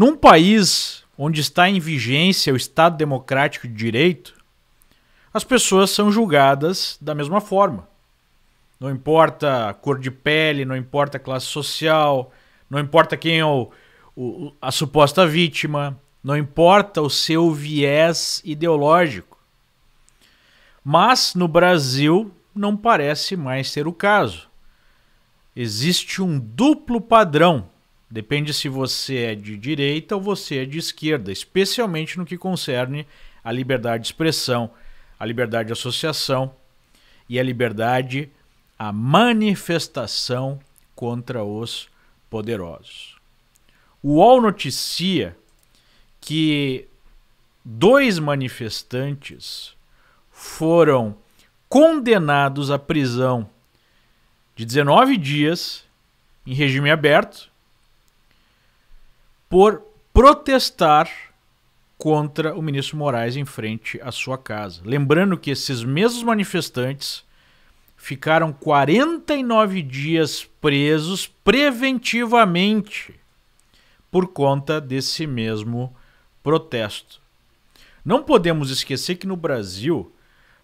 Num país onde está em vigência o Estado Democrático de Direito, as pessoas são julgadas da mesma forma. Não importa cor de pele, não importa classe social, não importa quem é o, o, a suposta vítima, não importa o seu viés ideológico. Mas no Brasil não parece mais ser o caso. Existe um duplo padrão Depende se você é de direita ou você é de esquerda, especialmente no que concerne a liberdade de expressão, a liberdade de associação e a liberdade à manifestação contra os poderosos. O UOL noticia que dois manifestantes foram condenados à prisão de 19 dias em regime aberto por protestar contra o ministro Moraes em frente à sua casa. Lembrando que esses mesmos manifestantes ficaram 49 dias presos preventivamente por conta desse mesmo protesto. Não podemos esquecer que no Brasil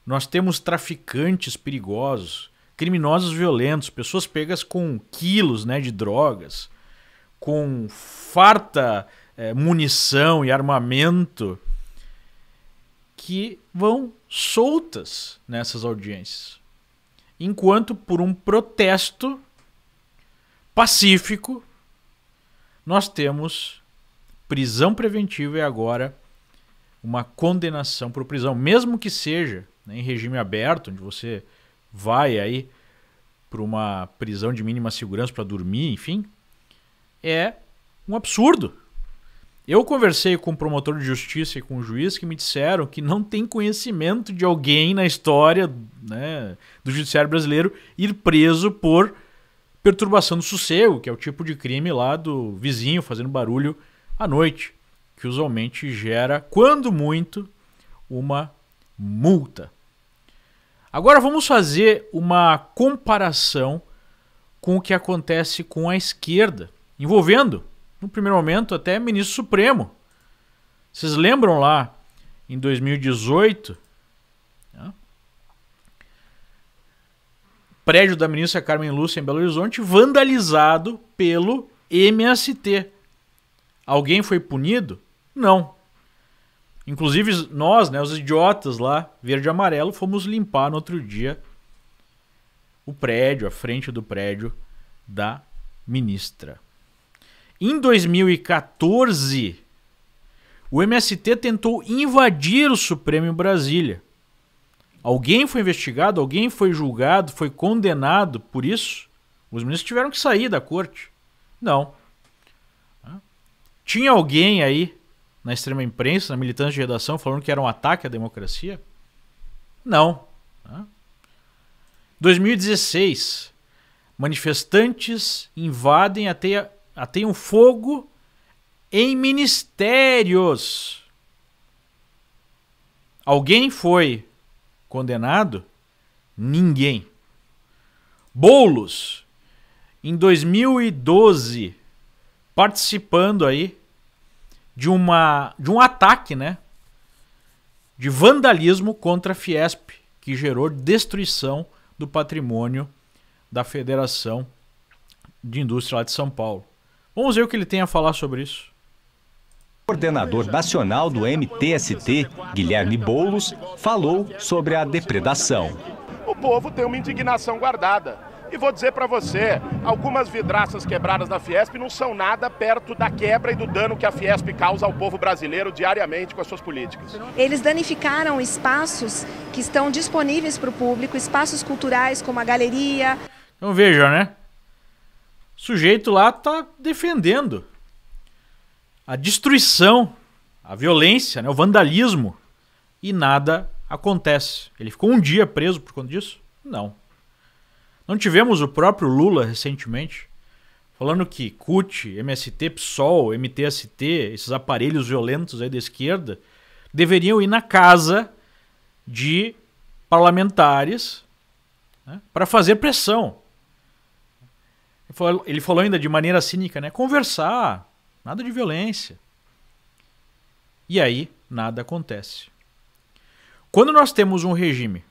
nós temos traficantes perigosos, criminosos violentos, pessoas pegas com quilos né, de drogas, com farta é, munição e armamento que vão soltas nessas audiências. Enquanto por um protesto pacífico nós temos prisão preventiva e agora uma condenação por prisão, mesmo que seja né, em regime aberto, onde você vai aí para uma prisão de mínima segurança para dormir, enfim, é um absurdo. Eu conversei com o um promotor de justiça e com o um juiz que me disseram que não tem conhecimento de alguém na história né, do judiciário brasileiro ir preso por perturbação do sossego, que é o tipo de crime lá do vizinho fazendo barulho à noite, que usualmente gera, quando muito, uma multa. Agora vamos fazer uma comparação com o que acontece com a esquerda envolvendo, no primeiro momento, até ministro Supremo. Vocês lembram lá em 2018? Né? Prédio da ministra Carmen Lúcia em Belo Horizonte, vandalizado pelo MST. Alguém foi punido? Não. Inclusive nós, né, os idiotas lá, verde e amarelo, fomos limpar no outro dia o prédio, a frente do prédio da ministra. Em 2014, o MST tentou invadir o Supremo em Brasília. Alguém foi investigado, alguém foi julgado, foi condenado por isso? Os ministros tiveram que sair da corte. Não. Tinha alguém aí na extrema imprensa, na militância de redação, falando que era um ataque à democracia? Não. 2016. Manifestantes invadem a teia ah, tem um fogo em ministérios. Alguém foi condenado? Ninguém. Boulos, em 2012, participando aí de uma de um ataque, né, de vandalismo contra a Fiesp, que gerou destruição do patrimônio da Federação de Indústria lá de São Paulo. Vamos ver o que ele tem a falar sobre isso. O coordenador nacional do MTST, Guilherme Boulos, falou sobre a depredação. O povo tem uma indignação guardada. E vou dizer para você, algumas vidraças quebradas da Fiesp não são nada perto da quebra e do dano que a Fiesp causa ao povo brasileiro diariamente com as suas políticas. Eles danificaram espaços que estão disponíveis para o público, espaços culturais como a galeria. Então vejam, né? O sujeito lá tá defendendo a destruição, a violência, né, o vandalismo e nada acontece. Ele ficou um dia preso por conta disso? Não. Não tivemos o próprio Lula recentemente falando que CUT, MST, PSOL, MTST, esses aparelhos violentos aí da esquerda, deveriam ir na casa de parlamentares né, para fazer pressão. Ele falou ainda de maneira cínica, né? Conversar, nada de violência. E aí, nada acontece. Quando nós temos um regime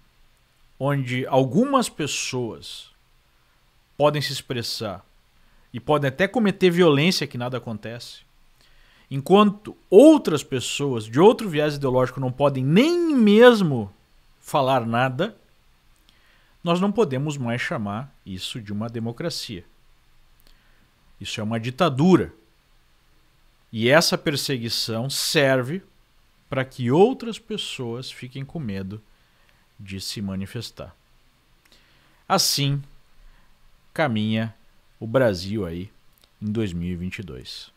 onde algumas pessoas podem se expressar e podem até cometer violência que nada acontece, enquanto outras pessoas de outro viés ideológico não podem nem mesmo falar nada, nós não podemos mais chamar isso de uma democracia. Isso é uma ditadura. E essa perseguição serve para que outras pessoas fiquem com medo de se manifestar. Assim caminha o Brasil aí em 2022.